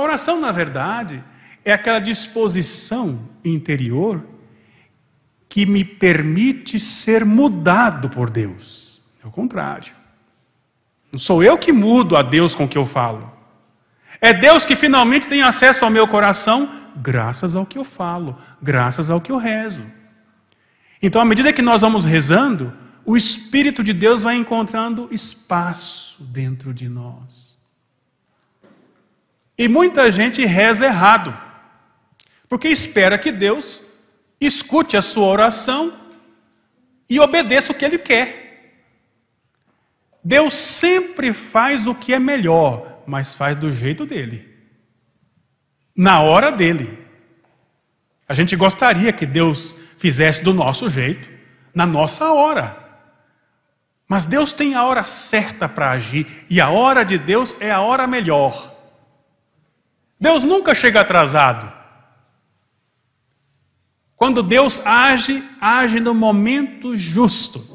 A oração, na verdade, é aquela disposição interior que me permite ser mudado por Deus. É o contrário. Não sou eu que mudo a Deus com o que eu falo. É Deus que finalmente tem acesso ao meu coração, graças ao que eu falo, graças ao que eu rezo. Então, à medida que nós vamos rezando, o Espírito de Deus vai encontrando espaço dentro de nós. E muita gente reza errado, porque espera que Deus escute a sua oração e obedeça o que ele quer. Deus sempre faz o que é melhor, mas faz do jeito dele, na hora dele. A gente gostaria que Deus fizesse do nosso jeito, na nossa hora. Mas Deus tem a hora certa para agir, e a hora de Deus é a hora melhor. Deus nunca chega atrasado. Quando Deus age, age no momento justo.